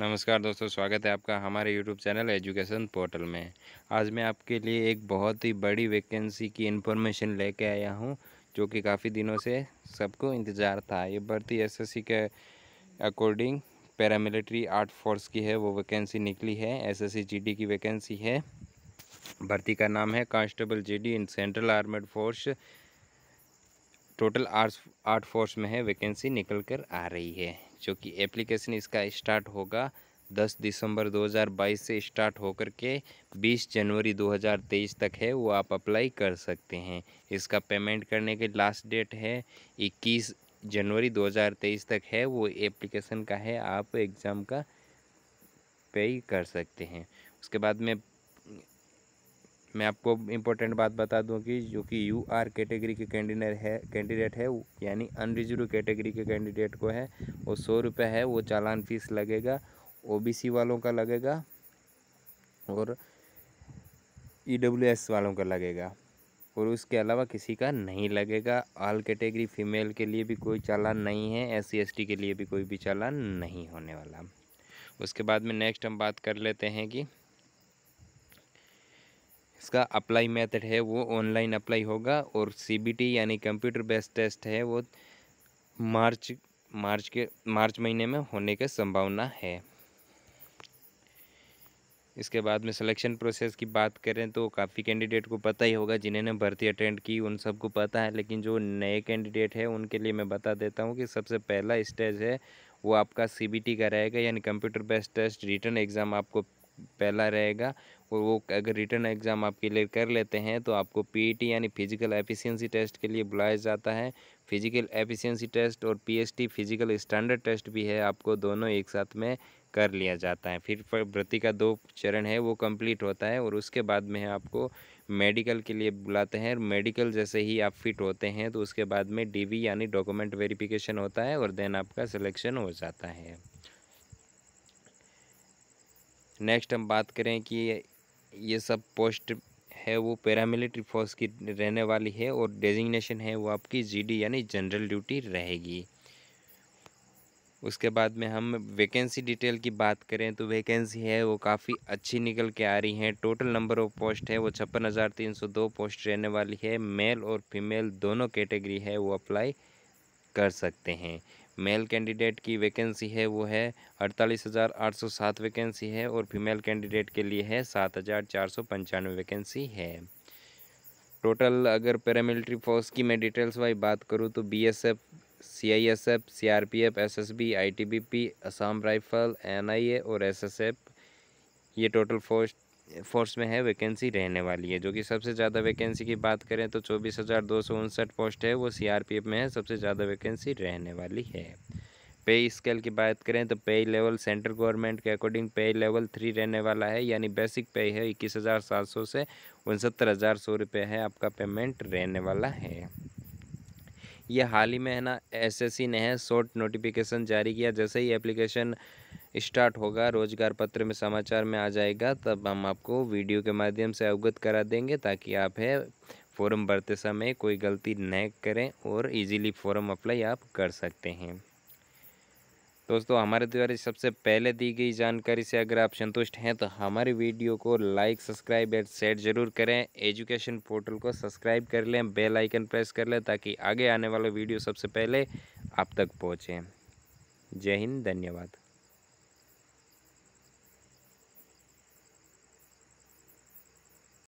नमस्कार दोस्तों स्वागत है आपका हमारे यूट्यूब चैनल एजुकेशन पोर्टल में आज मैं आपके लिए एक बहुत ही बड़ी वैकेंसी की इन्फॉर्मेशन लेके आया हूँ जो कि काफ़ी दिनों से सबको इंतज़ार था ये भर्ती एसएससी के अकॉर्डिंग पैरामिलिट्री आर्ट फोर्स की है वो वैकेंसी निकली है एसएससी जीडी की वैकेंसी है भर्ती का नाम है constable D in central armed force total arts art force में है वैकेंसी निकल कर आ रही है जो कि एप्लीकेशन इसका स्टार्ट होगा 10 दिसंबर 2022 से स्टार्ट होकर के 20 जनवरी 2023 तक है वो आप अप्लाई कर सकते हैं इसका पेमेंट करने की लास्ट डेट है 21 जनवरी 2023 तक है वो एप्लीकेशन का है आप एग्ज़ाम का पे कर सकते हैं उसके बाद में मैं आपको इम्पोर्टेंट बात बता दूं कि जो कि यू आर कैटेगरी के कैंडिडेट है कैंडिडेट है यानी अनरिजर्व कैटेगरी के कैंडिडेट को है वो सौ रुपये है वो चालान फीस लगेगा ओबीसी वालों का लगेगा और ईडब्ल्यूएस e वालों का लगेगा और उसके अलावा किसी का नहीं लगेगा आल कैटेगरी फीमेल के लिए भी कोई चालान नहीं है एस सी के लिए भी कोई भी चालान नहीं होने वाला उसके बाद में नेक्स्ट हम बात कर लेते हैं कि इसका अप्लाई मेथड है वो ऑनलाइन अप्लाई होगा और सीबीटी यानी कंप्यूटर बेस्ड टेस्ट है वो मार्च मार्च के मार्च महीने में होने की संभावना है इसके बाद में सिलेक्शन प्रोसेस की बात करें तो काफ़ी कैंडिडेट को पता ही होगा जिन्होंने भर्ती अटेंड की उन सबको पता है लेकिन जो नए कैंडिडेट हैं उनके लिए मैं बता देता हूँ कि सबसे पहला स्टेज है वो आपका सीबीटी का रहेगा यानी computer based test written exam आपको पहला रहेगा और वो अगर रिटर्न एग्ज़ाम आप क्लियर कर लेते हैं तो आपको पीईटी यानी फिजिकल एफिशिएंसी टेस्ट के लिए बुलाया जाता है फिजिकल एफिशिएंसी टेस्ट और पीएसटी फिजिकल स्टैंडर्ड टेस्ट भी है आपको दोनों एक साथ में कर लिया जाता है फिर भर्ती का दो चरण है वो कंप्लीट होता है और उसके बाद में आपको मेडिकल के लिए बुलाते हैं मेडिकल जैसे ही आप फिट होते हैं तो उसके बाद में डी यानी डॉक्यूमेंट वेरिफिकेशन होता है और देन आपका सिलेक्शन हो जाता है नेक्स्ट हम बात करें कि ये सब पोस्ट है वो पैरामिलिट्री फोर्स की रहने वाली है और डेजिग्नेशन है वो आपकी जीडी यानी जनरल ड्यूटी रहेगी उसके बाद में हम वैकेंसी डिटेल की बात करें तो वैकेंसी है वो काफ़ी अच्छी निकल के आ रही हैं टोटल नंबर ऑफ पोस्ट है वो छप्पन हज़ार तीन सौ दो पोस्ट रहने वाली है मेल और फीमेल दोनों कैटेगरी है वो अप्लाई कर सकते हैं मेल कैंडिडेट की वैकेंसी है वो है अड़तालीस हज़ार आठ सौ सात वैकेंसी है और फीमेल कैंडिडेट के लिए है सात हज़ार चार सौ पंचानवे वैकेंसी है टोटल अगर पैरामिलिट्री फोर्स की मैं डिटेल्स वाई बात करूँ तो B S F C I S F C R P F S S B I T B P Assam rifle N I A और एस एस एफ ये total force force में है vacancy रहने वाली है जो कि सबसे ज़्यादा वैकेंसी की बात करें तो चौबीस हज़ार दो सौ उनसठ पोस्ट है वो सीआरपीएफ में है सबसे ज़्यादा वैकेंसी रहने वाली है पे स्केल की बात करें तो पे लेवल सेंट्रल गवर्नमेंट के अकॉर्डिंग पे लेवल थ्री रहने वाला है यानी बेसिक पे है इक्कीस हज़ार सात सौ से उनसत्तर हज़ार सौ रुपये है आपका पेमेंट रहने वाला है ये हाल ही में है ना एसएससी ने है शॉर्ट नोटिफिकेशन जारी किया जैसे ही एप्लीकेशन स्टार्ट होगा रोजगार पत्र में समाचार में आ जाएगा तब हम आपको वीडियो के माध्यम से अवगत करा देंगे ताकि आप है फॉर्म भरते समय कोई गलती न करें और इजीली फॉर्म अप्लाई आप कर सकते हैं दोस्तों हमारे द्वारा सबसे पहले दी गई जानकारी से अगर आप संतुष्ट हैं तो हमारी वीडियो को लाइक सब्सक्राइब एंड शेयर जरूर करें एजुकेशन पोर्टल को सब्सक्राइब कर लें बेल आइकन प्रेस कर लें ताकि आगे आने वाले वीडियो सबसे पहले आप तक पहुँचें जय हिंद धन्यवाद